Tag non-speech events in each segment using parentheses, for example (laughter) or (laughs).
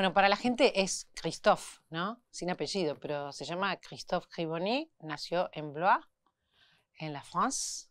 Bueno, para la gente es Christophe, ¿no? Sin apellido, pero se llama Christophe Riboni, nació en Blois, en la France,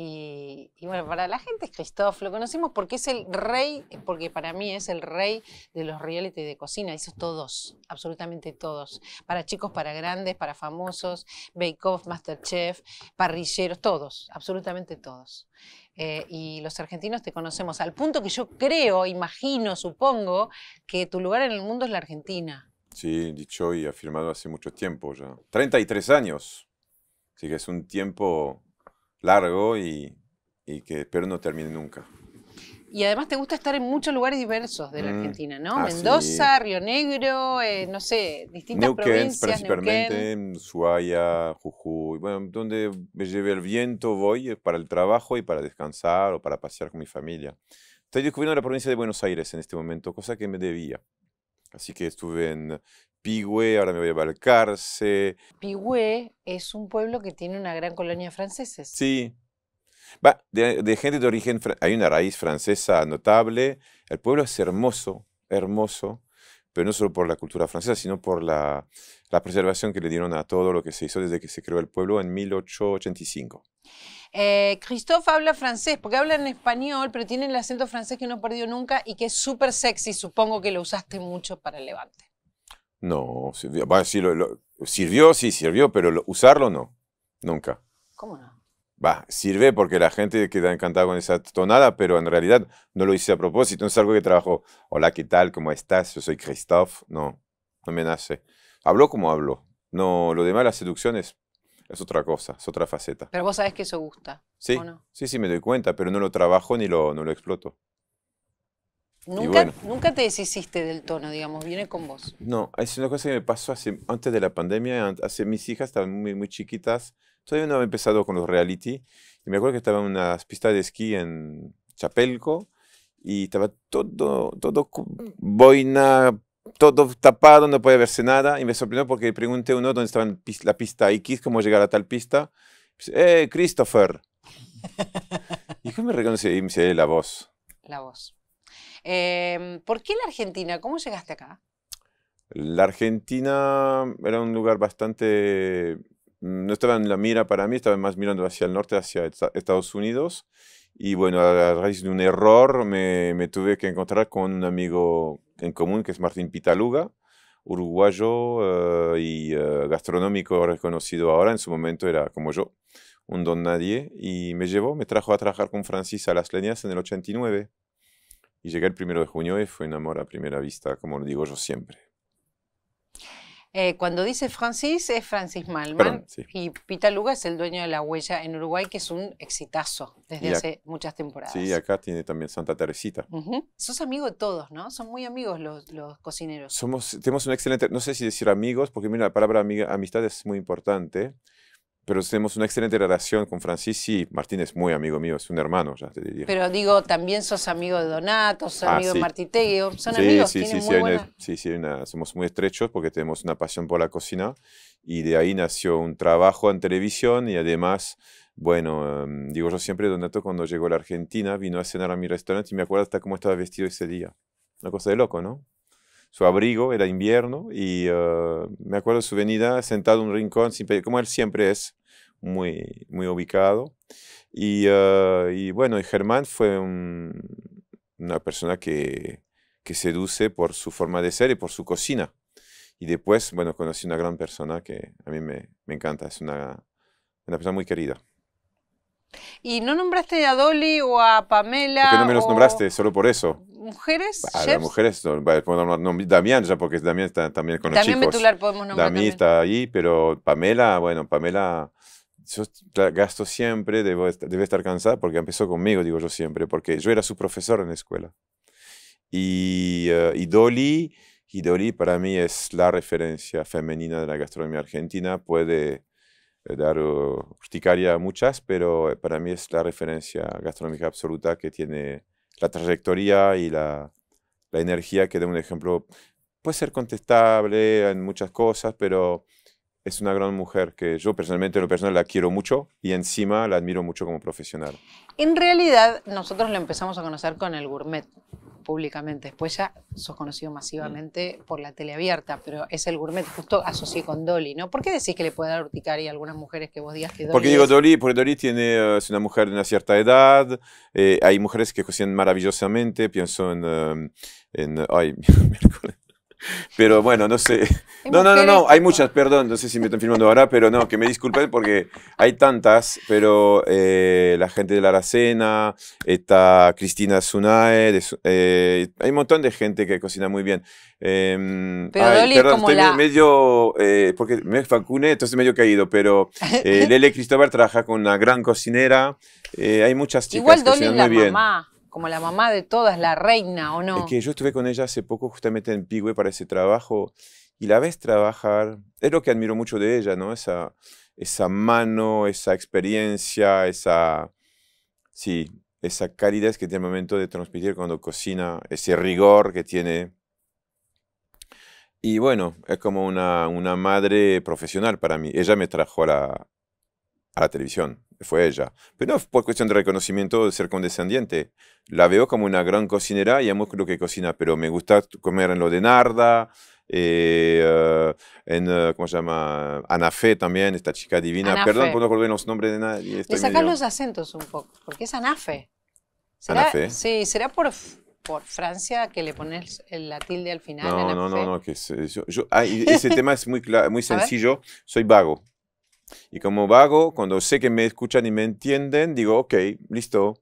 y, bueno, para la gente es Christoph, lo conocemos porque es el rey, porque para mí es el rey de los reality de cocina, hizo todos, absolutamente todos, para chicos, para grandes, para famosos, Bake Off, Masterchef, parrilleros, todos, absolutamente todos. Eh, y los argentinos te conocemos al punto que yo creo, imagino, supongo, que tu lugar en el mundo es la Argentina. Sí, dicho y afirmado hace mucho tiempo ya. 33 años. Así que es un tiempo largo y, que espero no termine nunca. Y además te gusta estar en muchos lugares diversos de la mm, Argentina, ¿no? Ah, Mendoza, Río Negro, eh, no sé, distintas Neuquén, provincias. principalmente, Neuquén. Jujuy, bueno, donde me lleve el viento voy eh, para el trabajo y para descansar o para pasear con mi familia. Estoy descubriendo la provincia de Buenos Aires en este momento, cosa que me debía. Así que estuve en Pigüé, ahora me voy a Balcarce. Pigüé es un pueblo que tiene una gran colonia francesa. Sí. Va, de, de gente de origen, hay una raíz francesa notable. El pueblo es hermoso, hermoso pero no solo por la cultura francesa, sino por la, la, preservación que le dieron a todo lo que se hizo desde que se creó el pueblo en 1885. Eh, Christophe habla francés, porque habla en español, pero tiene el acento francés que no perdió nunca y que es súper sexy. Supongo que lo usaste mucho para el levante. No, sirvió, sí, sirvió, sirvió, pero usarlo no, nunca. ¿Cómo no? Va, sirve porque la gente queda encantada con esa tonada, pero en realidad no lo hice a propósito, es algo que trabajo. Hola, ¿qué tal? ¿Cómo estás? Yo soy Christophe. No, no me nace. Habló como habló. No, lo demás, las seducciones, es otra cosa, es otra faceta. Pero vos sabés que eso gusta. Sí, sí, sí, me doy cuenta, pero no lo trabajo ni lo, no lo exploto. Nunca, nunca te deshiciste del tono, digamos, viene con vos. No, es una cosa que me pasó antes de la pandemia, hace, mis hijas estaban muy, muy chiquitas, todavía no había empezado con los reality, y me acuerdo que estaba en unas pistas de esquí en Chapelco, y estaba todo, todo boina, todo tapado, no puede verse nada. Y me sorprendió porque pregunté uno dónde estaba la pista X, cómo llegar a tal pista. Dice, ¡eh, Christopher! (laughs) ¿Y cómo me reconoce? Y me dice, eh, la voz. La voz. Em, ¿Por qué la Argentina? ¿Cómo llegaste acá? La Argentina era un lugar bastante... No estaba en la mira para mí, estaba más mirando hacia el norte, hacia Estados Unidos. Y bueno, a raíz de un error me, me tuve que encontrar con un amigo en común, que es Martín Pitaluga, uruguayo eh, y eh, gastronómico reconocido ahora, en su momento era como yo, un don nadie, y me llevó, me trajo a trabajar con Francis a las leñas en el 89. Y llegué el primero de junio y fue un amor a primera vista, como lo digo yo siempre. Eh, cuando dice Francis, es Francis Malman. Y Pita Luga es el dueño de La Huella en Uruguay, que es un exitazo desde hace muchas temporadas. Sí, acá tiene también Santa Teresita. Sos amigo de todos, ¿no? Son muy amigos los, los, cocineros. Somos, tenemos un excelente, no sé si decir amigos, porque mira, la palabra amiga, amistad es muy importante pero tenemos una excelente relación con Francis. y Martín es muy amigo mío, es un hermano, ya te diría. Pero digo, también sos amigo de Donato, sos ah, amigo de Martitegui, son amigos, tienen sí, muy sí, buena... sí, sí, somos muy estrechos porque tenemos una pasión por la cocina y de ahí nació un trabajo en televisión y además, bueno, em, digo yo siempre, Donato cuando llegó a la Argentina vino a cenar a mi restaurante y me acuerdo hasta cómo estaba vestido ese día. Una cosa de loco, ¿no? su abrigo, era invierno, y eh, me acuerdo su venida sentado en un rincón, como él siempre es, muy, muy ubicado. Ah, y, bueno, y Germán fue una persona que, seduce por su forma de ser y por su cocina. Y después, bueno, conocí una gran persona que a mí me, encanta, es una, persona muy querida. ¿Y no nombraste a Dolly o a Pamela? ¿Por qué no me los nombraste? Solo por eso. ¿Mujeres? A ah, las mujeres, pues, Damián ya, porque Damián está también con Damián los chicos. podemos nombrar. Damián está ahí, pero Pamela, bueno, Pamela yo gasto siempre, debo, debe estar cansada porque empezó conmigo, digo yo siempre, porque yo era su profesor en la escuela. Y, eh, y Dolly, para mí es la referencia femenina de la gastronomía argentina, puede eh, dar urticaria a muchas, pero eh, para mí es la referencia gastronómica absoluta que tiene la trayectoria y la, la energía que da un ejemplo. Puede ser contestable en muchas cosas, pero es una gran mujer que yo personalmente, lo personal, la quiero mucho y encima la admiro mucho como profesional. En realidad, nosotros la empezamos a conocer con el gourmet públicamente. Después ya sos conocido masivamente mm. por la tele abierta, pero es el gourmet. Justo asocié con Dolly, ¿no? ¿Por qué decís que le puede dar urticaria a algunas mujeres que vos digas que Dolly Porque digo es... Dolly, porque Dolly tiene, eh, es una mujer de una cierta edad. Eh, hay mujeres que cocinan maravillosamente. Pienso en... Ay, em, en ay, (laughs) Pero bueno, no sé. No, no, no, no, hay muchas, perdón, no sé si me están filmando ahora, pero no, que me disculpen porque hay tantas, pero eh, la gente de la Aracena, está Cristina Sunae, eh, hay un montón de gente que cocina muy bien. Em, pero perdón, estoy medio, eh, porque me facune entonces medio caído, pero (laughs) Lele Cristóbal trabaja con una gran cocinera, hay muchas chicas que cocinan mamá como la mamá de todas, la reina, ¿o no? Es que yo estuve con ella hace poco justamente en Pigüe para ese trabajo y la ves trabajar, es lo que admiro mucho de ella, ¿no? Esa, esa mano, esa experiencia, esa, sí, esa calidez que tiene el momento de transmitir cuando cocina, ese rigor que tiene. Y bueno, es como una, una madre profesional para mí. Ella me trajo a la, a la televisión. Fue ella. Pero no por cuestión de reconocimiento, de ser condescendiente. La veo como una gran cocinera y amo lo que cocina, pero me gusta comer en lo de Narda, eh, en, eh, ¿cómo se llama? Anafe también, esta chica divina. Perdón por no volver los nombres de nadie. Le los acentos un poco, porque es Anafe. ¿Será, Sí, será por por Francia que le pones la tilde al final. No, no, no, ese (laughs) tema es muy, muy sencillo. Soy vago. Y como vago, cuando sé que me escuchan y me entienden, digo, ok, listo,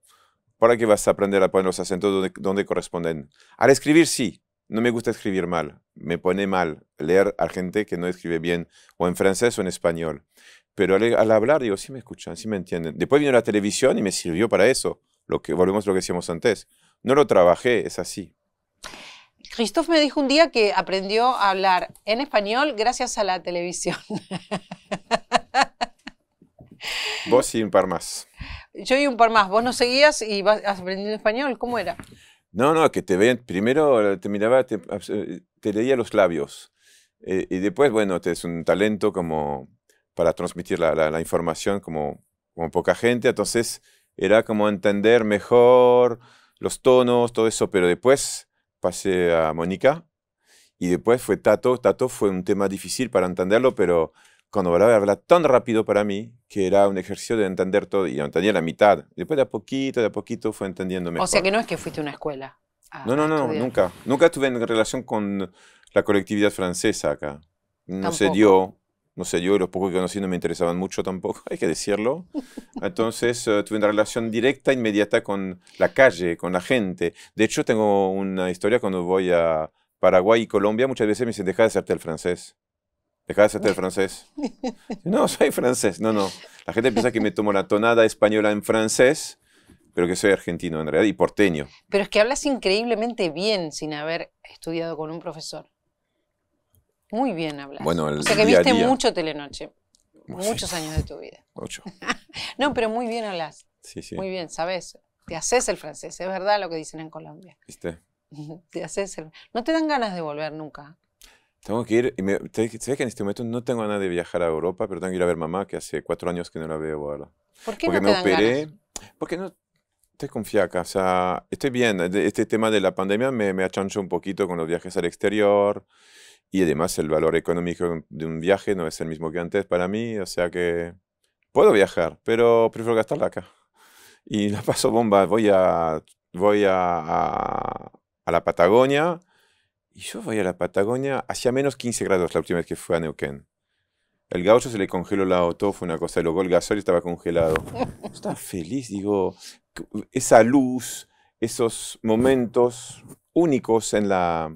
¿para qué vas a aprender a poner los acentos donde, corresponden? Al escribir, sí, no me gusta escribir mal, me pone mal leer a gente que no escribe bien, o en francés o en español. Pero al, hablar, digo, sí me escuchan, sí me entienden. Después vino la televisión y me sirvió para eso, lo que, volvemos a lo que decíamos antes. No lo trabajé, es así. Christoph me dijo un día que aprendió a hablar en español gracias a la televisión. (laughs) Vos y un par más. Yo y un par más. Vos no seguías y vas aprendiendo español. ¿Cómo era? No, no, que te veían, Primero te miraba, te, leía los labios. Eh, y después, bueno, es un talento como para transmitir la, información como, como, poca gente. Entonces era como entender mejor los tonos, todo eso. Pero después pasé a Mónica. Y después fue Tato. Tato fue un tema difícil para entenderlo, pero cuando hablaba, hablaba tan rápido para mí que era un ejercicio de entender todo y entendía la mitad. Después de a poquito, de a poquito fue entendiendo mejor. O sea que no es que fuiste a una escuela. no, no, no, nunca. Nunca tuve en relación con la colectividad francesa acá. No se dio, no se dio, los pocos que conocí no me interesaban mucho tampoco, (laughs) hay que decirlo. (laughs) Entonces eh, tuve una relación directa, inmediata con la calle, con la gente. De hecho, tengo una historia cuando voy a Paraguay y Colombia, muchas veces me dicen, deja de hacerte el francés. Dejá de hacerte el francés. (laughs) No, soy francés. No, no. La gente piensa que me tomo la tonada española en francés, pero que soy argentino en realidad y porteño. Pero es que hablas increíblemente bien sin haber estudiado con un profesor. Muy bien hablas. Bueno, el o sea que viste mucho telenoche. muchos años de tu vida. Ocho. (laughs) no, pero muy bien hablas. Sí, sí. Muy bien, sabes. Te haces el francés. Es verdad lo que dicen en Colombia. ¿Viste? (laughs) Te haces el... No te dan ganas de volver nunca. Tengo que ir, y que en este momento no tengo nada de viajar a Europa, pero tengo que ir a ver mamá, que hace cuatro años que no la veo ahora. ¿Por qué Porque no te operé, porque no estoy acá, o sea, estoy bien. Este tema de la pandemia me, me achancho un poquito con los viajes al exterior y además el valor económico de un viaje no es el mismo que antes para mí, o sea que puedo viajar, pero prefiero gastarla acá. Y la paso bomba, voy a, voy a, a la Patagonia y yo voy a la Patagonia, hacía menos 15 grados la última vez que fui a Neuquén. El gaucho se le congeló la auto, fue una cosa, y luego el gasolio estaba congelado. está (laughs) estaba feliz, digo, esa luz, esos momentos únicos en la,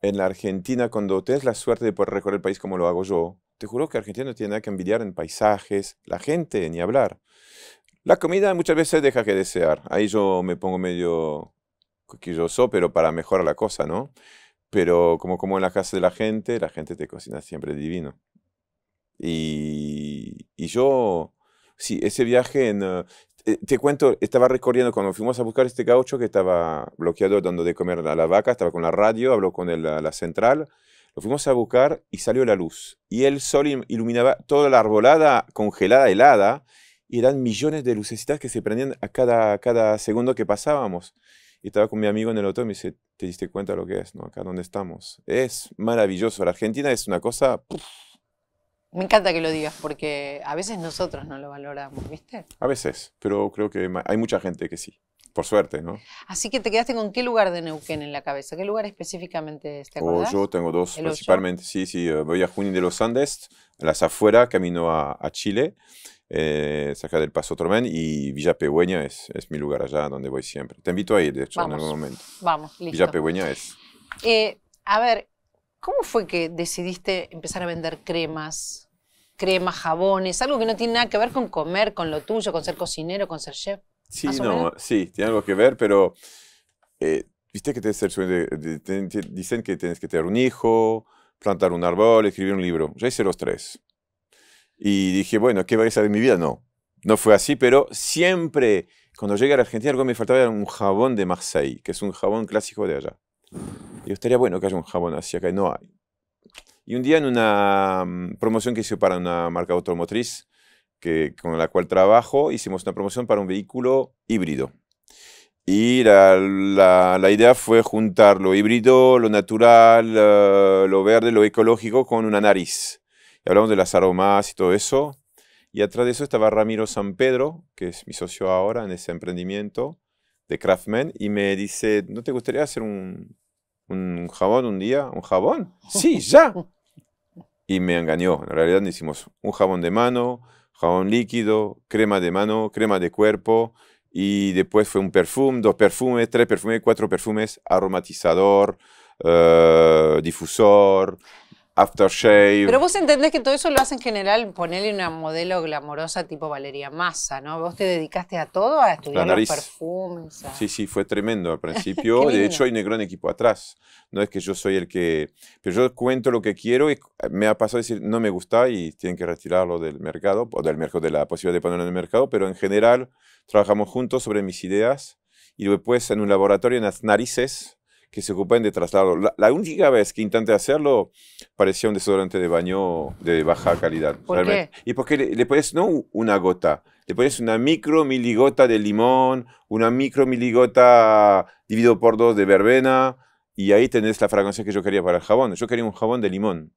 en la Argentina, cuando tienes la suerte de poder recorrer el país como lo hago yo, te juro que Argentina no tiene nada que envidiar en paisajes, la gente, ni hablar. La comida muchas veces deja que desear. Ahí yo me pongo medio que yo soy, pero para mejorar la cosa, ¿no? Pero como como en la casa de la gente, la gente te cocina siempre divino. Y, y yo, sí, ese viaje en... Eh, eh, te, cuento, estaba recorriendo cuando fuimos a buscar este gaucho que estaba bloqueado dando de comer a la vaca, estaba con la radio, habló con la, central, lo fuimos a buscar y salió la luz. Y el sol iluminaba toda la arbolada congelada, helada, y eran millones de lucecitas que se prendían a cada, cada segundo que pasábamos. Y estaba con mi amigo en el hotel y me dice, ¿te diste cuenta lo que es? ¿no? Acá donde estamos. Es maravilloso. La Argentina es una cosa... Me encanta que lo digas porque a veces nosotros no lo valoramos, ¿viste? A veces, pero creo que hay mucha gente que sí por suerte, ¿no? Así que te quedaste con qué lugar de Neuquén en la cabeza, qué lugar específicamente te oh, acordás? yo tengo dos principalmente, sí, sí, eh, voy a Junín de los Andes, las afueras, camino a, Chile, eh, del Paso Tormen y Villa Pehueña es, mi lugar allá donde voy siempre. Te invito ahí, de hecho, en algún momento. Vamos, listo. Villa Pehueña es. Eh, a ver, ¿cómo fue que decidiste empezar a vender cremas? cremas, jabones, algo que no tiene nada que ver con comer, con lo tuyo, con ser cocinero, con ser chef. Sí, no, sí, tiene algo que ver, pero eh, viste que dicen que tienes que tener un hijo, plantar un árbol, escribir un libro. Ya hice los tres. Y dije, bueno, ¿qué va a ser de mi vida? No, no fue así, pero siempre, cuando llegué a Argentina, algo me faltaba era un jabón de Marseille, que es un jabón clásico de allá. Y estaría bueno que haya un jabón así, acá y no hay. Y un día en una mm, promoción que hice para una marca automotriz, con la cual trabajo, hicimos una promoción para un vehículo híbrido. Y la, idea fue juntar lo híbrido, lo natural, eh, lo verde, lo ecológico con una nariz. hablamos de las aromas y todo eso. Y atrás de eso estaba Ramiro San Pedro, que es mi socio ahora en ese emprendimiento de Craftman, y me dice, ¿no te gustaría hacer un, un jabón un día? ¿Un jabón? Sí, ya. (laughs) Y me engañó. En realidad hicimos un jabón de mano, jabón líquido, crema de mano, crema de cuerpo y después fue un perfume, dos perfumes, tres perfumes, cuatro perfumes, aromatizador, eh, difusor, aftershave. Pero vos entendés que todo eso lo hace en general ponerle una modelo glamorosa tipo Valeria Massa, ¿no? Vos te dedicaste a todo, a estudiar los perfumes. Sí, sí, fue tremendo al (laughs) principio. de hecho, hay un gran equipo atrás. No es que yo soy el que... Pero yo cuento lo que quiero y me ha pasado decir, no me gusta y tienen que retirarlo del mercado, o del mercado, de la posibilidad de ponerlo en el mercado, pero en general trabajamos juntos sobre mis ideas y después en un laboratorio en las narices que se ocupen de traslado. La, única vez que intenté hacerlo parecía un desodorante de baño de baja calidad. ¿Por Qué? Y porque le, le, pones no una gota, le pones una micro miligota de limón, una micro miligota dividido por dos de verbena y ahí tenés la fragancia que yo quería para el jabón. Yo quería un jabón de limón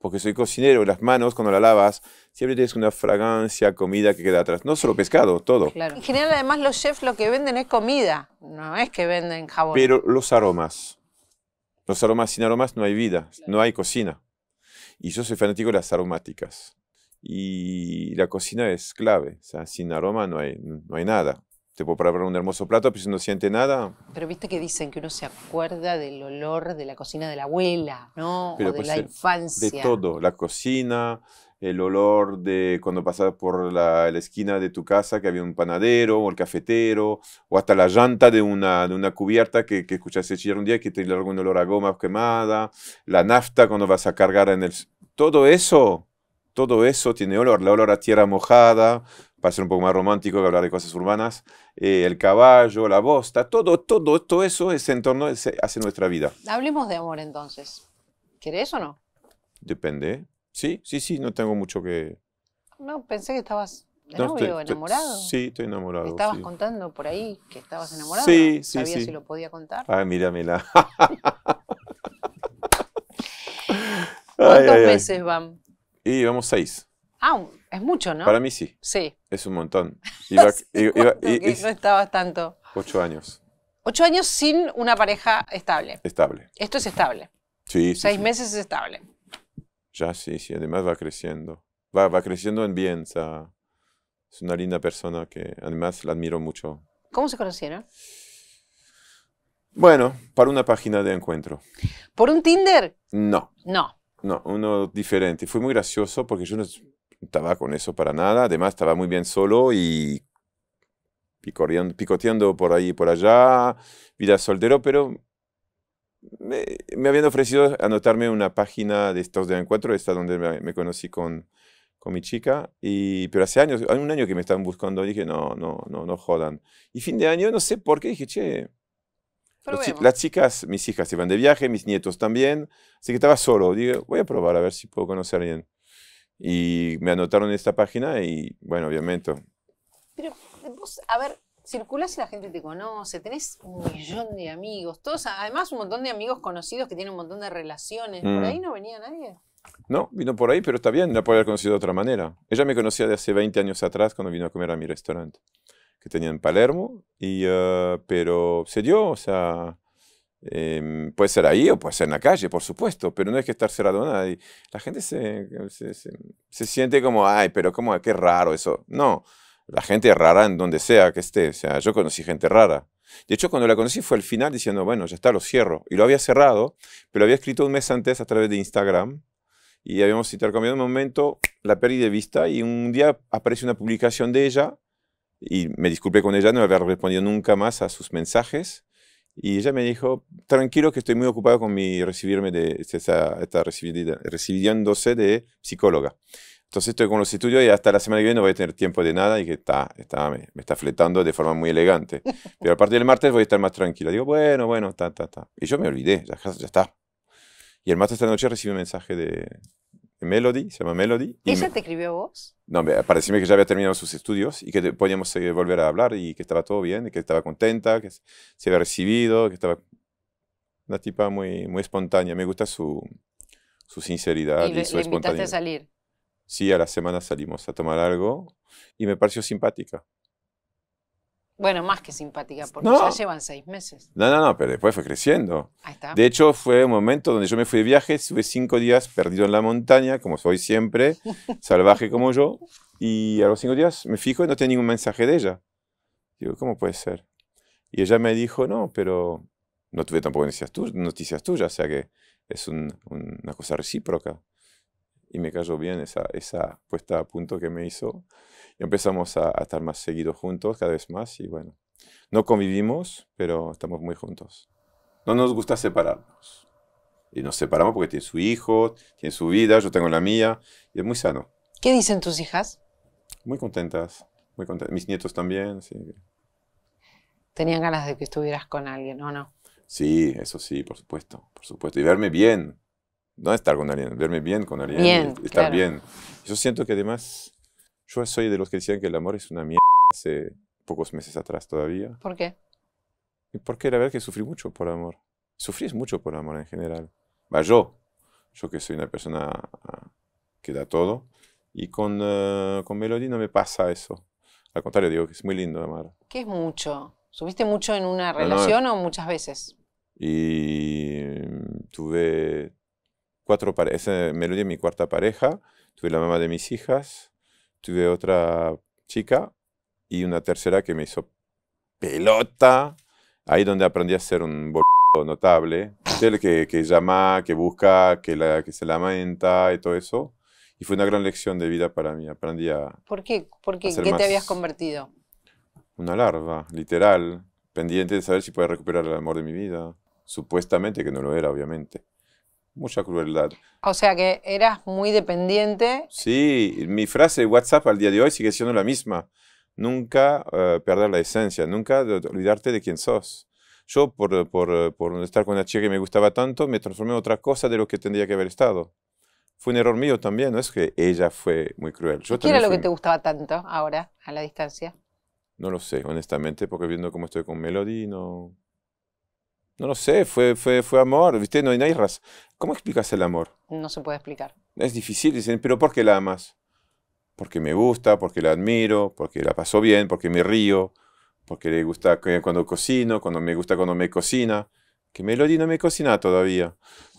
porque soy cocinero, las manos cuando la lavas siempre tienes una fragancia, comida que queda atrás. No solo pescado, todo. Claro. En general, además, los chefs lo que venden es comida, no es que venden jabón. Pero los aromas. Los aromas sin aromas no hay vida, no hay cocina. Y yo soy fanático de las aromáticas. Y la cocina es clave. O sea, sin aroma no hay, no hay nada te este, puedo preparar un hermoso plato, pero pues, si no siente nada. Pero viste que dicen que uno se acuerda del olor de la cocina de la abuela, ¿no? o de pues, la eh, infancia. De todo, la cocina, el olor de cuando pasabas por la, esquina de tu casa que había un panadero o el cafetero, o hasta la llanta de una, de una cubierta que, que escuchaste chillar un día que tenía algún olor a goma quemada, la nafta cuando vas a cargar en el... Todo eso, todo eso tiene olor, la olor a tierra mojada, para ser un poco más romántico que hablar de cosas urbanas, eh, el caballo, la bosta, todo, todo, todo eso es entorno eh, hace nuestra vida. Hablemos de amor entonces. ¿Querés o no? Depende. Sí, sí, sí, no tengo mucho que... No, pensé que estabas de novio, enamorado. sí, estoy enamorado. estabas contando por ahí que estabas enamorado. Sí, sí, ¿Sabías Sabía si lo podía contar? Ah, (laughs) ay, míramela. ¿Cuántos ay, ay, meses van? Y vamos seis. Ah, es mucho, ¿no? Para mí sí. Sí. Es un montón. (laughs) Iba, no estabas tanto? Ocho años. Ocho años sin una pareja estable. Estable. Esto es estable. Sí, Seis meses es estable. Ya, sí, sí. Además va creciendo. Va, creciendo en bien. es una linda persona que además la admiro mucho. ¿Cómo se conocieron? Bueno, para una página de encuentro. ¿Por un Tinder? No. No. No, uno diferente. Fue muy gracioso porque yo no estaba con eso para nada. Además, estaba muy bien solo y picoteando por ahí y por allá, vida soltero, pero me, me, habían ofrecido anotarme una página de estos de encuentro, esta donde me, conocí con, con, mi chica, y, pero hace años, hay un año que me estaban buscando, dije, no, no, no, no jodan. Y fin de año, no sé por qué, dije, che, las chicas, mis hijas se van de viaje, mis nietos también, así que estaba solo, dije, voy a probar a ver si puedo conocer a alguien. Y me anotaron en esta página y, bueno, obviamente. Pero vos, a ver, circulas y la gente te conoce, tenés un millón de amigos, todos, además un montón de amigos conocidos que tienen un montón de relaciones. ¿Por mm. ahí no venía nadie? No, vino por ahí, pero está bien, la puede haber conocido de otra manera. Ella me conocía de hace 20 años atrás cuando vino a comer a mi restaurante, que tenía en Palermo, y, eh, pero se dio, o sea, Em, puede ser ahí o puede ser en la calle, por supuesto, pero no hay que estar cerrado nada. la gente se, siente como, ay, pero como, qué raro eso. No, la gente es rara en donde sea que esté. O sea, yo conocí gente rara. De hecho, cuando la conocí fue al final diciendo, bueno, ya está, lo cierro. Y lo había cerrado, pero había escrito un mes antes a través de Instagram. Y habíamos intercambiado un momento, la perdí de vista y un día aparece una publicación de ella y me disculpé con ella, no haber respondido nunca más a sus mensajes y ella me dijo, tranquilo que estoy muy ocupado con mi recibirme de, este, esta, recibiéndose de psicóloga. Entonces estoy con los estudios y hasta la semana que viene no voy a tener tiempo de nada y que está, está, me, está fletando de forma muy elegante. (laughs) Pero a partir del martes voy a estar más tranquila. Digo, bueno, bueno, ta, ta, ta. Y yo me olvidé, ya, está. Y el martes esta noche recibí un mensaje de, Melody, se llama Melody. ¿Y te escribió vos? No, me pareció que ya había terminado sus estudios y que podíamos volver a hablar y que estaba todo bien, y que estaba contenta, que se había recibido, que estaba una tipa muy, muy espontánea. Me gusta su, su sinceridad y, su le invitaste a salir? Sí, a la semana salimos a tomar algo y me pareció simpática. Bueno, más que simpática, porque ya llevan seis meses. No, no, no, pero después fue creciendo. Ahí está. De hecho, fue un momento donde yo me fui de viaje, estuve cinco días perdido en la montaña, como soy siempre, (laughs) salvaje como yo, y a los cinco días me fijo y no tenía ningún mensaje de ella. Digo, ¿cómo puede ser? Y ella me dijo, no, pero no tuve tampoco noticias, noticias tuyas, o sea que es una cosa recíproca. Y me cayó bien esa, esa puesta a punto que me hizo empezamos a, estar más seguidos juntos cada vez más y bueno, no convivimos, pero estamos muy juntos. No nos gusta separarnos. Y nos separamos porque tiene su hijo, tiene su vida, yo tengo la mía, y es muy sano. ¿Qué dicen tus hijas? Muy contentas, muy contentas. Mis nietos también, sí. ¿Tenían ganas de que estuvieras con alguien o no? Sí, eso sí, por supuesto, por supuesto. Y verme bien, no estar con alguien, verme bien con alguien, bien, estar bien. Yo siento que además yo soy de los que decían que el amor es una mierda hace pocos meses atrás todavía. ¿Por qué? Y porque la verdad es que sufrí mucho por amor. Sufrís mucho por amor en general. Va, yo, yo que soy una persona ah, que da todo. Y con, eh, con Melody no me pasa eso. Al contrario, digo que es muy lindo amar. ¿Qué es mucho? ¿Subiste mucho en una relación o muchas veces? Y tuve cuatro parejas. Melody es mi cuarta pareja. Tuve la mamá de mis hijas tuve otra chica y una tercera que me hizo pelota. Ahí donde aprendí a ser un boludo notable. El que, llama, que busca, que, se lamenta y todo eso. Y fue una gran lección de vida para mí. Aprendí a. ¿Por qué? ¿Por qué? te habías convertido? Una larva, literal. Pendiente de saber si podía recuperar el amor de mi vida. Supuestamente que no lo era, obviamente mucha crueldad. O sea que eras muy dependiente. Sí, mi frase de WhatsApp al día de hoy sigue siendo la misma. Nunca eh, perder la esencia, nunca olvidarte de quién sos. Yo, por, por, por, estar con una chica que me gustaba tanto, me transformé en otra cosa de lo que tendría que haber estado. Fue un error mío también, no es que ella fue muy cruel. ¿Qué era lo que te gustaba tanto ahora, a la distancia? No lo sé, honestamente, porque viendo cómo estoy con Melody, no... No lo sé, fue, fue, fue amor, ¿viste? No hay, no ¿Cómo explicas el amor? No se puede explicar. Es difícil, dicen, pero ¿por qué la amas? Porque me gusta, porque la admiro, porque la paso bien, porque me río, porque le gusta cuando cocino, cuando me gusta cuando me cocina que Melody no me cocina todavía,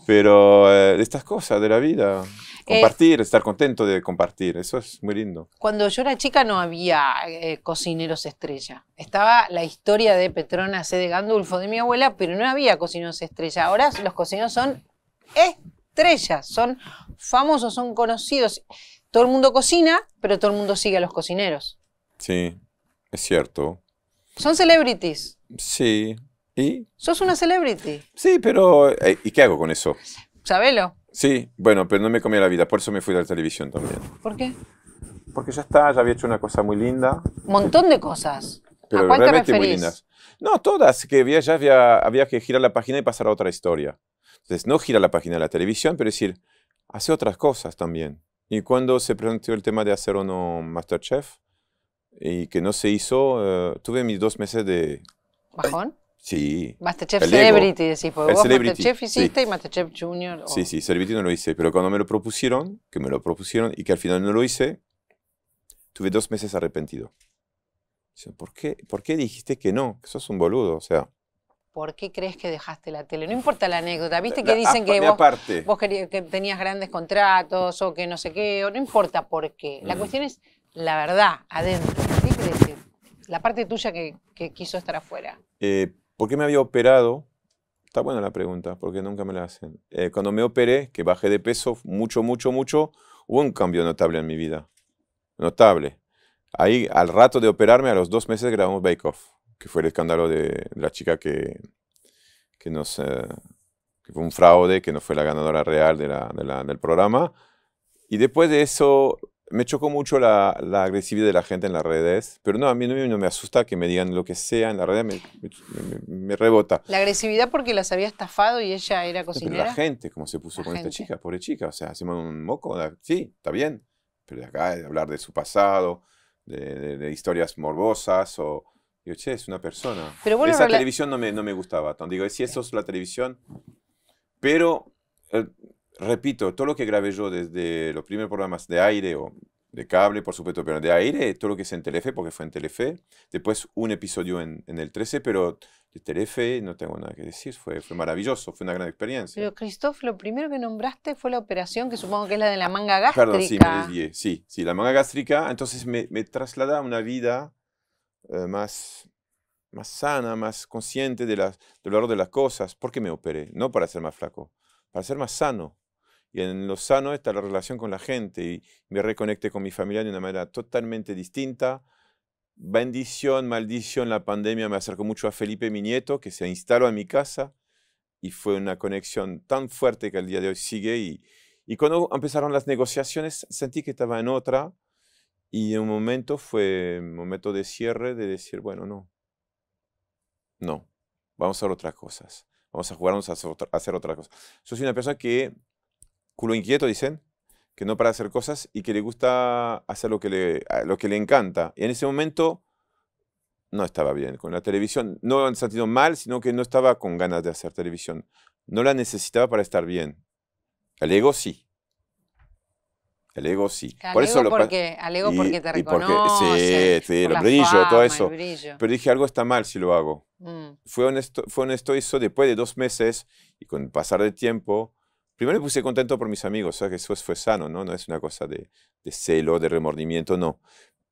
pero eh, estas cosas de la vida, eh, compartir, estar contento de compartir, eso es muy lindo. Cuando yo era chica no había eh, cocineros estrella, estaba la historia de Petrona C. de Gandulfo, de mi abuela, pero no había cocineros estrella, ahora los cocineros son estrellas, son famosos, son conocidos. Todo el mundo cocina, pero todo el mundo sigue a los cocineros. Sí, es cierto. Son celebrities. Sí, ¿Y? Sos una celebrity. Sí, pero eh, ¿y qué hago con eso? Sabelo. Sí, bueno, pero no me comía la vida, por eso me fui de la televisión también. ¿Por qué? Porque ya está, ya había hecho una cosa muy linda. Un montón de cosas. Pero ¿A cuál realmente muy lindas. No, todas, que había, ya había, había que girar la página y pasar a otra historia. Entonces, no gira la página de la televisión, pero decir, hace otras cosas también. Y cuando se planteó el tema de hacer uno Masterchef, y que no se hizo, eh, tuve mis dos meses de... ¿Bajón? Sí. Masterchef Celebrity, decís, porque Masterchef hiciste y Masterchef Junior. Sí, sí, Celebrity no lo hice, pero cuando me lo propusieron, que me lo propusieron y que al final no lo hice, tuve dos meses arrepentido. ¿Por qué, ¿Por qué dijiste que no? Que sos un boludo, o sea. ¿Por qué crees que dejaste la tele? No importa la anécdota, viste que dicen ah, que vos, querías, que tenías grandes contratos o que no sé qué, o no importa por qué. La mm. cuestión es la verdad adentro. ¿Qué crees? La parte tuya que, quiso estar afuera. Eh, ¿Por qué me había operado? Está buena la pregunta, porque nunca me la hacen. Eh, cuando me operé, que bajé de peso mucho, mucho, mucho, hubo un cambio notable en mi vida. Notable. Ahí, al rato de operarme, a los dos meses grabamos Bake Off, que fue el escándalo de la chica que, que nos... Eh, que fue un fraude, que no fue la ganadora real de del programa. Y después de eso, me chocó mucho la, agresividad de la gente en las redes, pero no, a mí no, me asusta que me digan lo que sea en las redes, me, rebota. La agresividad porque las había estafado y ella era cocinera. la gente, como se puso con esta chica, pobre chica, o sea, hacemos un moco, sí, está bien, pero de acá de hablar de su pasado, de, historias morbosas o... yo, che, es una persona. Pero bueno, Esa televisión no me, no me gustaba tanto. Digo, si eso es la televisión, pero... Eh, repito, todo lo que grabé yo desde los primeros programas de aire o de cable, por supuesto, pero de aire, todo lo que es en Telefe, porque fue en Telefe. Después un episodio en, en el 13, pero de Telefe no tengo nada que decir, fue, fue maravilloso, fue una gran experiencia. Pero Christoph lo primero que nombraste fue la operación, que supongo que es la de la manga gástrica. Perdón, sí, sí, sí, la manga gástrica, entonces me, me traslada a una vida eh, más, más sana, más consciente de la, del valor de las cosas. ¿Por qué me operé? No para ser más flaco, para ser más sano y en lo sano está la relación con la gente y me reconecté con mi familia de una manera totalmente distinta. Bendición, maldición, la pandemia me acercó mucho a Felipe, mi nieto, que se instaló en mi casa y fue una conexión tan fuerte que al día de hoy sigue. Y, cuando empezaron las negociaciones sentí que estaba en otra y en un momento fue un momento de cierre, de decir, bueno, no, no, vamos a hacer otras cosas, vamos a jugarnos a hacer otras cosas. Yo soy una persona que culo inquieto, dicen, que no para hacer cosas y que le gusta hacer lo que le, lo que le encanta. Y en ese momento no estaba bien con la televisión, no han sentido mal, sino que no estaba con ganas de hacer televisión. No la necesitaba para estar bien. El ego sí. El ego sí. por eso lo porque, porque te reconoce. sí, sí, brillo, todo eso. Pero dije, algo está mal si lo hago. Mm. Fue honesto, fue honesto eso después de dos meses y con pasar del tiempo Primero me puse contento por mis amigos, o sea, que eso fue sano, ¿no? No es una cosa de, celo, de remordimiento, no.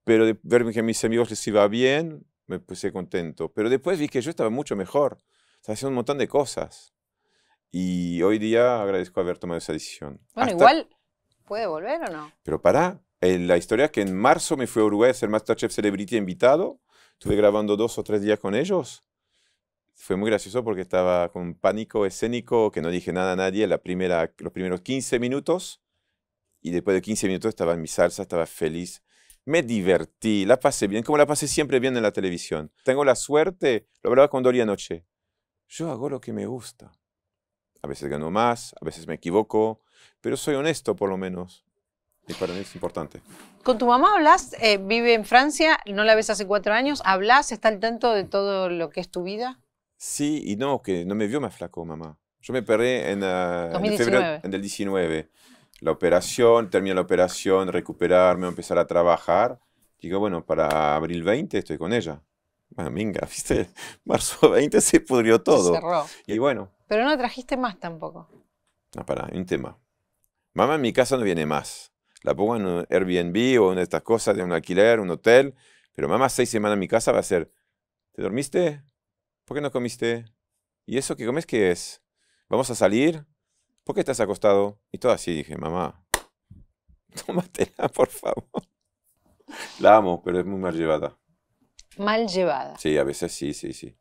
Pero de ver que a mis amigos les iba bien, me puse contento. Pero después vi que yo estaba mucho mejor. Estaba haciendo un montón de cosas. Y hoy día agradezco haber tomado esa decisión. Bueno, igual puede volver o no. Pero para, la historia es que en marzo me fui a Uruguay a ser Masterchef Celebrity invitado. Estuve grabando dos o tres días con ellos fue muy gracioso porque estaba con pánico escénico que no dije nada a nadie la primera, los primeros 15 minutos y después de 15 minutos estaba en mi salsa, estaba feliz. Me divertí, la pasé bien, como la pasé siempre bien en la televisión. Tengo la suerte, lo hablaba con Dori anoche, yo hago lo que me gusta. A veces gano más, a veces me equivoco, pero soy honesto por lo menos. Y para mí es importante. Con tu mamá hablas, eh, vive en Francia, no la ves hace cuatro años, hablas, está al tanto de todo lo que es tu vida. Sí y no, que no me vio más flaco mamá. Yo me perdí en, en febrero del 19. La operación, terminé la operación, recuperarme, empezar a trabajar. Digo, bueno, para abril 20 estoy con ella. Bueno, minga, (laughs) viste, marzo 20 se pudrió todo. cerró. Y bueno. Pero no trajiste más tampoco. No, para, un tema. Mamá en mi casa no viene más. La pongo en un Airbnb o en estas cosas de un alquiler, un hotel. Pero mamá seis semanas en mi casa va a ser, ¿te dormiste? ¿Por qué no comiste? ¿Y eso que comes qué es? ¿Vamos a salir? ¿Por qué estás acostado? Y todo así dije, mamá, (laughs) tómatela, por favor. La amo, pero es muy mal llevada. Mal llevada. Sí, a veces sí, sí, sí.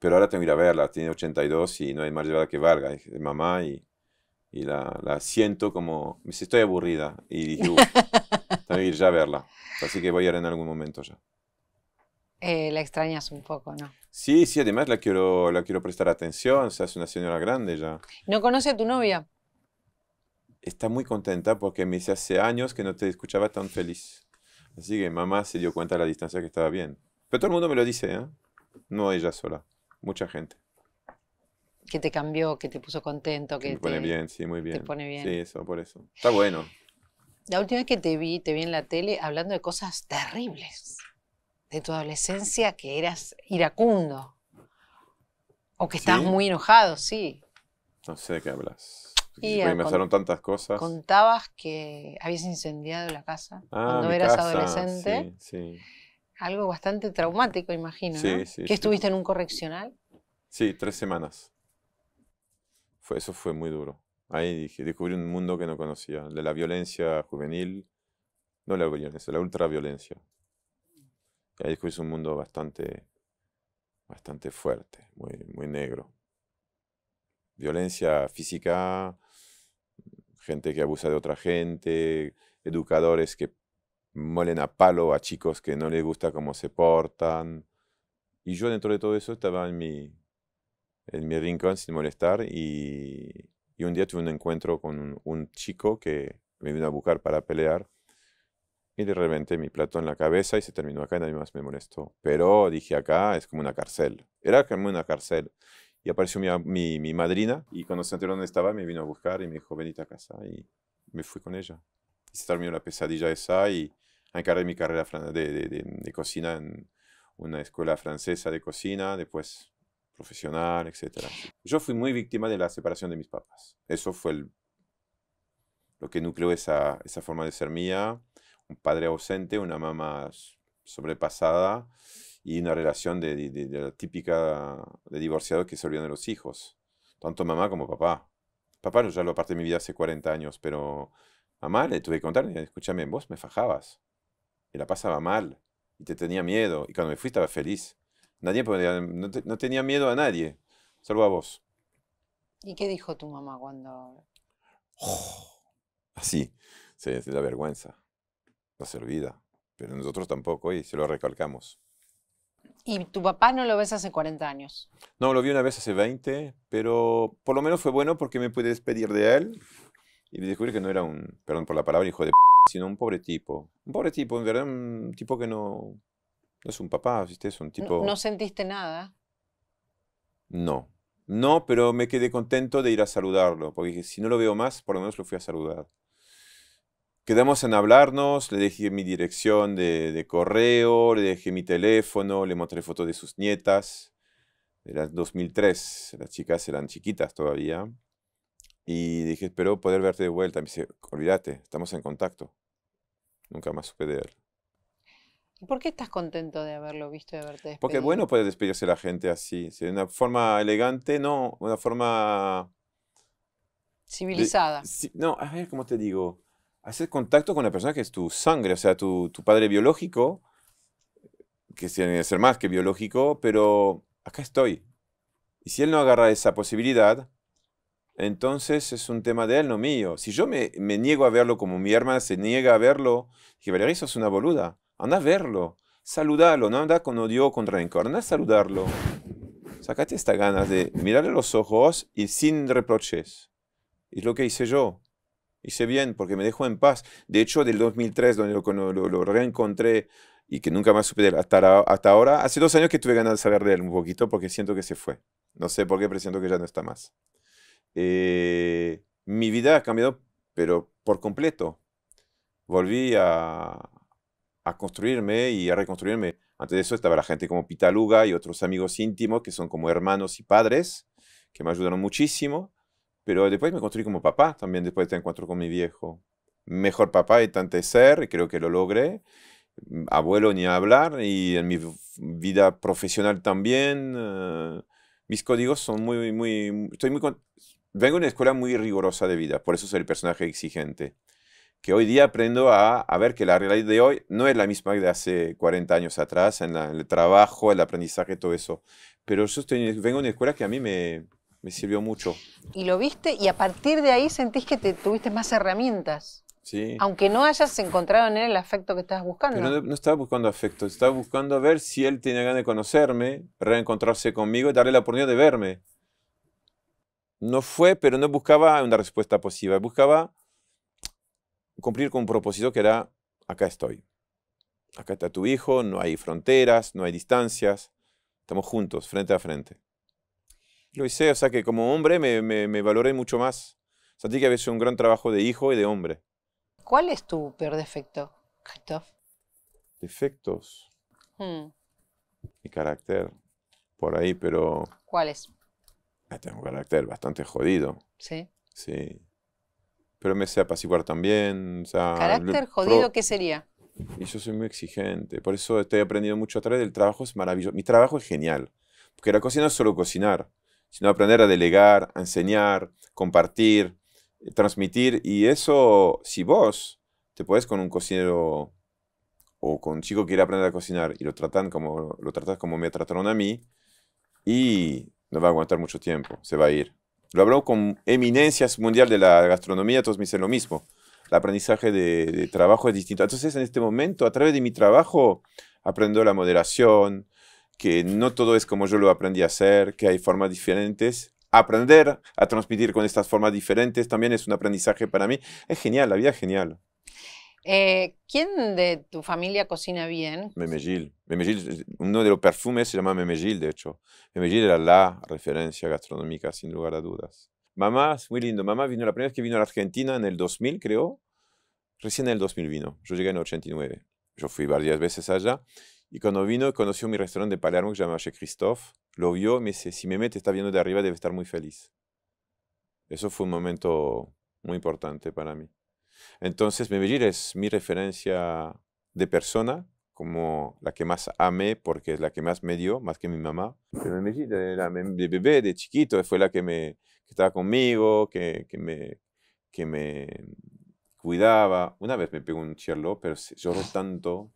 Pero ahora tengo que ir a verla, tiene 82 y no hay mal llevada que valga. Dije, mamá y, la, siento como, me estoy aburrida. Y dije, (laughs) tengo que ir ya a verla. Así que voy a ir en algún momento ya. Eh, la extrañas un poco, ¿no? Sí, sí, además la quiero, la quiero prestar atención, o sea, una señora grande ya. ¿No conoce a tu novia? Está muy contenta porque me dice hace años que no te escuchaba tan feliz. Así que mamá se dio cuenta de la distancia que estaba bien. Pero todo el mundo me lo dice, ¿eh? No ella sola, mucha gente. Que te cambió, que te puso contento, que te pone bien, sí, muy bien. Te pone bien. Sí, eso, por eso. Está bueno. La última vez que te vi, te vi en la tele hablando de cosas terribles de tu adolescencia que eras iracundo o que estabas muy enojado, sí. No sé de qué hablas. me pasaron tantas cosas. Contabas que habías incendiado la casa ah, cuando eras adolescente. Algo bastante traumático, imagino. ¿Que estuviste en un correccional? Sí, tres semanas. Fue, eso fue muy duro. Ahí dije, descubrí un mundo que no conocía, de la violencia juvenil, no la violencia, la ultraviolencia. Ahí es un mundo bastante, bastante fuerte, muy, muy negro. Violencia física, gente que abusa de otra gente, educadores que molen a palo a chicos que no les gusta cómo se portan. Y yo dentro de todo eso estaba en mi, en mi rincón sin molestar y, un día tuve un encuentro con un chico que me vino a buscar para pelear y de repente mi plato en la cabeza y se terminó acá y nadie más me molestó. Pero dije, acá es como una cárcel. Era como una cárcel. Y apareció mi, mi, madrina y cuando se enteró dónde estaba me vino a buscar y me dijo, venite a casa y me fui con ella. Y se terminó la pesadilla esa y encargué mi carrera de, de, cocina en una escuela francesa de cocina, después profesional, etc. Yo fui muy víctima de la separación de mis papás. Eso fue el, lo que nucleó esa, esa forma de ser mía un padre ausente, una mamá sobrepasada y una relación de, típica de divorciados que se olvidan de los hijos, tanto mamá como papá. Papá yo ya lo aparté de mi vida hace 40 años, pero mamá le tuve que contar, escúchame, vos me fajabas y la pasaba mal y te tenía miedo y cuando me fui estaba feliz. Nadie no, tenía miedo a nadie, salvo a vos. ¿Y qué dijo tu mamá cuando...? Oh, así, se, se da vergüenza está servida, pero nosotros tampoco y se lo recalcamos. ¿Y tu papá no lo ves hace 40 años? No, lo vi una vez hace 20, pero por lo menos fue bueno porque me pude despedir de él y me descubrí que no era un, perdón por la palabra, hijo de p sino un pobre tipo. Un pobre tipo, en verdad, un tipo que no, es un papá, ¿viste? Es un tipo... ¿No, ¿No sentiste nada? No, no, pero me quedé contento de ir a saludarlo, porque si no lo veo más, por lo menos lo fui a saludar. Quedamos en hablarnos, le dejé mi dirección de, correo, le dejé mi teléfono, le mostré fotos de sus nietas. Era 2003, las chicas eran chiquitas todavía. Y dije, espero poder verte de vuelta. Me dice, olvídate, estamos en contacto. Nunca más supe de él. ¿Y por qué estás contento de haberlo visto, de haberte despedido? Porque bueno puede despedirse la gente así. De una forma elegante, no, una forma... Civilizada. no, a ver, ¿cómo te digo? haces contacto con la persona que es tu sangre, o sea, tu, tu padre biológico, que tiene que ser más que biológico, pero acá estoy. Y si él no agarra esa posibilidad, entonces es un tema de él, no mío. Si yo me, me niego a verlo como mi hermana se niega a verlo, que Valeria, eso es una boluda. Anda a verlo, saludalo, no anda con odio con rencor, anda a saludarlo. Sacate esta ganas de mirarle los ojos y sin reproches. Es lo que hice yo hice bien porque me dejó en paz. De hecho, del 2003, donde lo, reencontré y que nunca más supe de él hasta, ahora, hace dos años que tuve ganas de saber de él un poquito porque siento que se fue. No sé por qué, pero siento que ya no está más. Eh, mi vida ha cambiado, pero por completo. Volví a, a construirme y a reconstruirme. Antes de eso estaba la gente como Pitaluga y otros amigos íntimos que son como hermanos y padres, que me ayudaron muchísimo. Pero después me construí como papá también después de este encuentro con mi viejo. Mejor papá y tanto ser, y creo que lo logré. Abuelo ni hablar, y en mi vida profesional también. Eh, mis códigos son muy, muy, estoy muy... Vengo de una escuela muy rigurosa de vida, por eso soy el personaje exigente. Que hoy día aprendo a, a ver que la realidad de hoy no es la misma de hace 40 años atrás, en, el trabajo, el aprendizaje, todo eso. Pero yo vengo de una escuela que a mí me, me sirvió mucho. Y lo viste y a partir de ahí sentís que te tuviste más herramientas. Sí. Aunque no hayas encontrado en él el afecto que estabas buscando. no, estaba buscando afecto, estaba buscando ver si él tenía ganas de conocerme, reencontrarse conmigo y darle la oportunidad de verme. No fue, pero no buscaba una respuesta positiva, buscaba cumplir con un propósito que era, acá estoy, acá está tu hijo, no hay fronteras, no hay distancias, estamos juntos, frente a frente. Lo hice, o sea que como hombre me, me, valoré mucho más. Sentí que había hecho un gran trabajo de hijo y de hombre. ¿Cuál es tu peor defecto, Christoph? Defectos. Hmm. Mi carácter, por ahí, pero... ¿Cuál es? Ah, tengo un carácter bastante jodido. ¿Sí? Sí. Pero me sé apaciguar también. O ¿Carácter jodido qué sería? Y yo soy muy exigente. Por eso estoy aprendiendo mucho a través del trabajo. Es maravilloso. Mi trabajo es genial. Porque la cocina es solo cocinar sino aprender a delegar, a enseñar, compartir, eh, transmitir. Y eso, si vos te puedes con un cocinero o con un chico que quiere aprender a cocinar y lo tratan como lo tratas como me trataron a mí, y no va a aguantar mucho tiempo, se va a ir. Lo hablo con eminencias mundial de la gastronomía, todos me dicen lo mismo. El aprendizaje de, de trabajo es distinto. Entonces, en este momento, a través de mi trabajo, aprendo la moderación, que no todo es como yo lo aprendí a hacer, que hay formas diferentes. Aprender a transmitir con estas formas diferentes también es un aprendizaje para mí. Es genial, la vida es genial. Eh, ¿Quién de tu familia cocina bien? Memegil. Memegil, uno de los perfumes se llama Memegil, de hecho. Memegil era la referencia gastronómica, sin lugar a dudas. Mamá, es muy lindo. Mamá vino la primera vez que vino a la Argentina en el 2000, creo. Recién en el 2000 vino. Yo llegué en el 89. Yo fui varias veces allá y cuando vino, conoció mi restaurante de Palermo que se llama Che Christophe, lo vio y me dice, si me mete está viendo de arriba debe estar muy feliz. Eso fue un momento muy importante para mí. Entonces, Medellín es mi referencia de persona, como la que más amé, porque es la que más me dio, más que mi mamá. Pero de bebé, de chiquito, fue la que, me, estaba conmigo, que, que, me, que me cuidaba. Una vez me pegó un chirlo, pero lloró tanto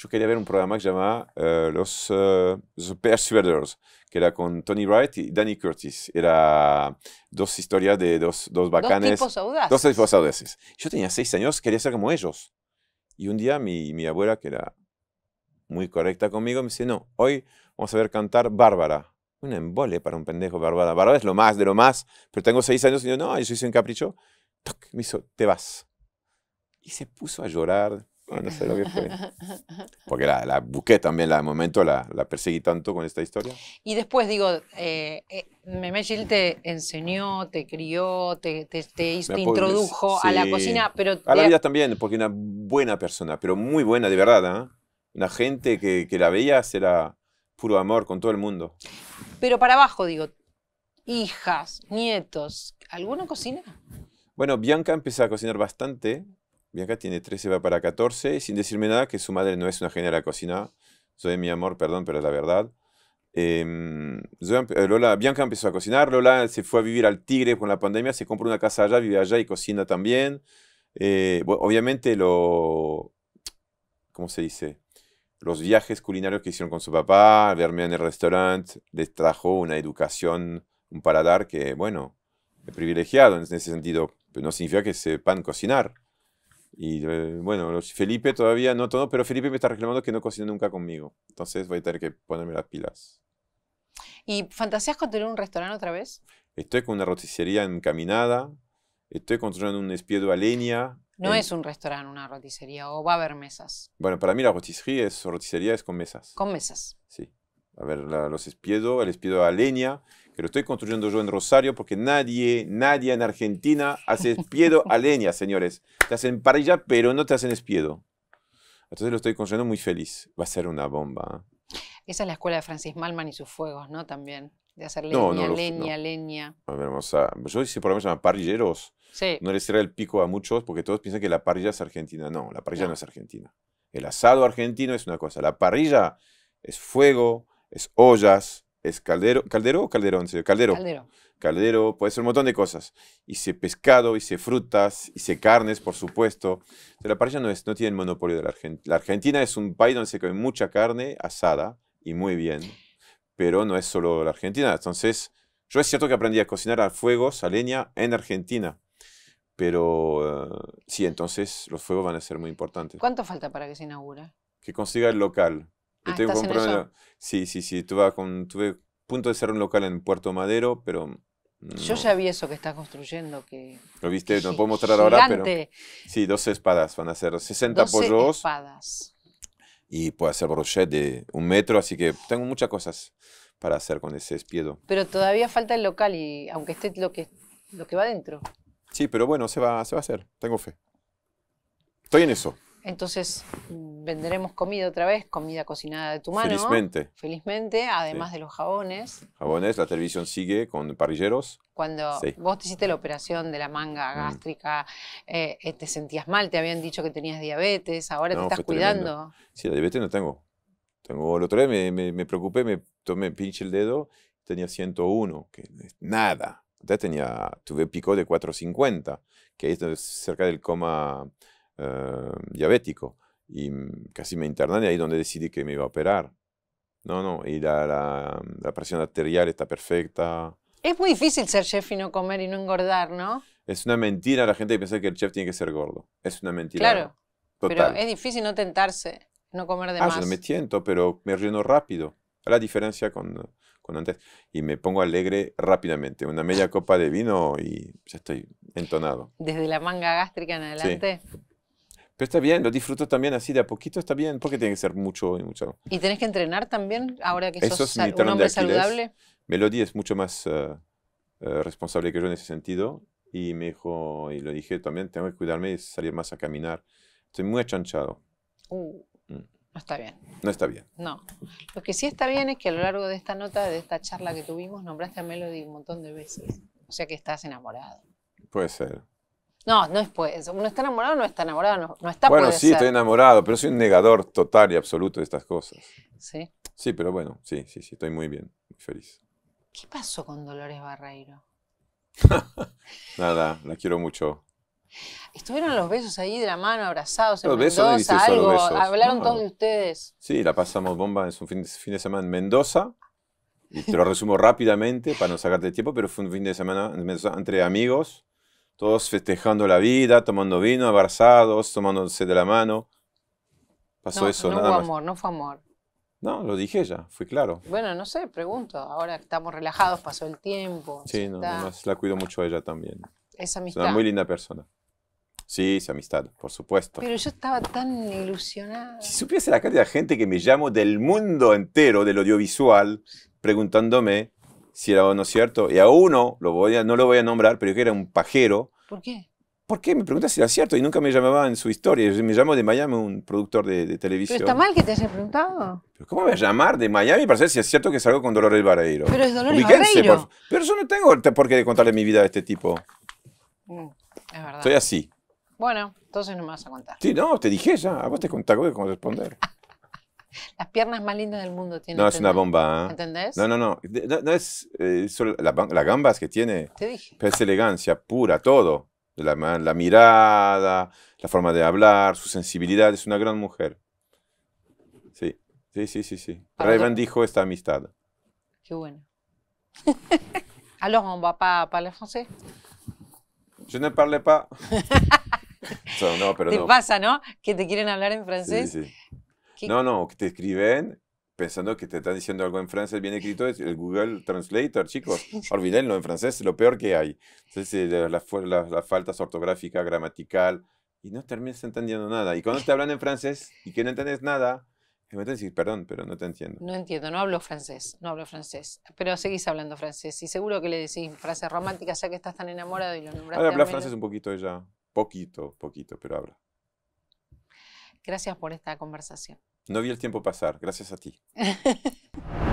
yo quería ver un programa que se llamaba eh, Los eh, Super The que era con Tony Wright y Danny Curtis. Era dos historias de dos, dos bacanes. Dos tipos audaces. Dos Yo tenía seis años, quería ser como ellos. Y un día mi, mi abuela, que era muy correcta conmigo, me dice, no, hoy vamos a ver cantar Bárbara. Un embole para un pendejo, Bárbara. Bárbara es lo más, de lo más. Pero tengo seis años y yo, no, yo soy un capricho. ¡Toc! Me hizo, te vas. Y se puso a llorar no sé lo que fue. (laughs) Porque la, la busqué también, la, de momento la, perseguí tanto con esta historia. Y después, digo, eh, Gil eh, te enseñó, te crió, te, introdujo a la cocina, pero... A la vida también, porque una buena persona, pero muy buena, de verdad. ¿eh? Una gente que, la veía era puro amor con todo el mundo. Pero para abajo, digo, hijas, nietos, ¿alguna cocina? Bueno, Bianca empezó a cocinar bastante Bianca tiene 13, va para 14, sin decirme nada que su madre no es una genial de cocinar. Soy mi amor, perdón, pero es la verdad. Em, eh, Lola, Bianca empezó a cocinar, Lola se fue a vivir al Tigre con la pandemia, se compró una casa allá, vive allá y cocina también. Eh, obviamente lo... ¿Cómo se dice? Los viajes culinarios que hicieron con su papá, verme en el restaurante, les trajo una educación, un paladar que, bueno, privilegiado en ese sentido, pero no significa que sepan cocinar. Y eh, bueno, Felipe todavía no todo, pero Felipe me está reclamando que no cocina nunca conmigo. Entonces voy a tener que ponerme las pilas. ¿Y fantaseas con tener un restaurante otra vez? Estoy con una rotissería encaminada, estoy construyendo un espiedo a leña. No es un restaurante, una rotissería, o va a haber mesas. Bueno, para mí la rotissería es, es con mesas. Con mesas. Sí. A ver, los espiedo, el espiedo a leña, lo estoy construyendo yo en Rosario porque nadie, nadie en Argentina hace espiedo a leña, señores. Te hacen parrilla, pero no te hacen espiedo. Entonces lo estoy construyendo muy feliz. Va a ser una bomba. ¿eh? Esa es la escuela de Francis Malman y sus fuegos, ¿no? También, de hacer leña, leña, leña. A ver, vamos a... Yo hice parrilleros. Sí. No les será el pico a muchos porque todos piensan que la parrilla es argentina. No, la parrilla no es argentina. El asado argentino es una cosa. La parrilla es fuego, es ollas, es caldero, caldero o calderón, Caldero. Caldero. Caldero, puede ser un montón de cosas. Hice pescado, hice frutas, hice carnes, por supuesto. la parrilla no, es, no tiene el monopolio de la Argentina. La Argentina es un país donde se come mucha carne asada y muy bien. Pero no es solo la Argentina. Entonces, yo es cierto que aprendí a cocinar a fuegos, a leña, en Argentina. Pero eh, sí, entonces los fuegos van a ser muy importantes. ¿Cuánto falta para que se inaugure? Que consiga el local. Ah, sí, sí, sí. Tuve, con, tuve punto de cerrar un local en Puerto Madero, pero Yo ya vi eso que está construyendo. Que, lo viste, no puedo mostrar ahora, pero. Sí, 12 espadas van a ser 60 12 pollos. espadas. Y puede hacer brochet de un metro, así que tengo muchas cosas para hacer con ese espiedo. Pero todavía falta el local y aunque esté lo que, lo que va adentro. Sí, pero bueno, se va, se va a hacer. Tengo fe. Estoy en eso. Entonces venderemos comida otra vez, comida cocinada de tu mano. Felizmente. Felizmente, además de los jabones. Jabones, la televisión sigue con parrilleros. Cuando vos te hiciste la operación de la manga mm. gástrica, eh, eh, te sentías mal, te habían dicho que tenías diabetes, ahora te estás cuidando. Sí, la diabetes no tengo. tengo el otro me, me, preocupé, me tomé pinche el dedo, tenía 101, que nada. Entonces tenía, tuve pico de 450, que es cerca del coma Em, diabético y mm, casi me internan y ahí donde decidí que me iba a operar. No, no, y la, presión arterial está perfecta. Es muy difícil ser chef y no comer y no engordar, ¿no? Es una mentira la gente piensa que el chef tiene que ser gordo. Es una mentira. Claro. Total. Pero es difícil no tentarse, no comer de ah, no me siento, pero me relleno rápido. La diferencia con, con antes. Y me pongo alegre rápidamente. Una media copa de vino y ya estoy entonado. Desde la manga gástrica en adelante. Pero está bien, lo disfruto también así de a poquito, está bien, porque tiene que ser mucho y mucho. ¿Y tenés que entrenar también ahora que sos un hombre saludable? Melody es mucho más eh, eh, responsable que yo en ese sentido y me dijo, y lo dije también, tengo que cuidarme y salir más a caminar. Estoy muy achanchado. Uh, mm. No está bien. No está bien. No. Lo que sí está bien es que a lo largo de esta nota, de esta charla que tuvimos, nombraste a Melody un montón de veces. O sea que estás enamorado. Puede ser. No, no es pues Uno está enamorado, no está enamorado, no, está Bueno, sí, estoy enamorado, pero soy un negador total y absoluto de estas cosas. Sí. Sí, pero bueno, sí, sí, sí, estoy muy bien, muy feliz. ¿Qué pasó con Dolores Barreiro? (laughs) Nada, la quiero mucho. Estuvieron los besos ahí de la mano, abrazados, en los besos algo. Hablaron todos de ustedes. Sí, la pasamos bomba. Es un fin de, fin de semana en Mendoza. Y te lo resumo rápidamente para no sacarte tiempo, pero fue un fin de semana en Mendoza entre amigos todos festejando la vida, tomando vino, abrazados, tomándose de la mano. Pasó eso, no nada No fue amor, no fue amor. No, lo dije ya, fui claro. Bueno, no sé, pregunto. Ahora estamos relajados, pasó el tiempo. Sí, la cuido mucho a ella también. Es amistad. Es una muy linda persona. Sí, es amistad, por supuesto. Pero yo estaba tan ilusionada. Si supiese la cantidad de gente que me llamo del mundo entero del audiovisual preguntándome si era o no cierto. Y a uno, lo voy a, no lo voy a nombrar, pero que era un pajero. ¿Por qué? ¿Por qué? Me preguntas si era cierto y nunca me llamaba en su historia. Me llamo de Miami un productor de, televisión. Pero está mal que te haya preguntado. ¿Cómo voy llamar de Miami para saber si es cierto que salgo con Dolores Barreiro? Pero es Dolores Barreiro. Pero yo no tengo por qué contarle mi vida a este tipo. Mm, es verdad. Soy así. Bueno, entonces no me vas a contar. Sí, no, te dije ya. A vos te conté, cómo responder. Las piernas más lindas del mundo tiene. No, es una bomba. ¿ah? ¿Entendés? No, no, no. No, es eh, solo las gambas que tiene. Te dije. es elegancia pura, todo. La, la mirada, la forma de hablar, su sensibilidad. Es una gran mujer. Sí, sí, sí, sí. sí. Raven dijo esta amistad. Qué bueno. Alors, on va pas parler français? Je no, pero te qué pasa, ¿no? Que te quieren hablar en francés. Sí, sí. No, no, que te escriben pensando que te están diciendo algo en francés bien escrito, es el Google Translator, chicos. (laughs) Olvídenlo, en francés es lo peor que hay. Entonces, las faltas ortográficas, gramatical, y no terminas entendiendo nada. Y cuando te hablan en francés y que no entendés nada, me meten a decir, perdón, pero no te entiendo. No entiendo, no hablo francés, no hablo francés. Pero seguís hablando francés y seguro que le decís frases románticas ya que estás tan enamorado y lo nombraste. habla francés un poquito ella, poquito, poquito, pero habla. Gracias por esta conversación. No vi el tiempo pasar, gracias a ti. (laughs)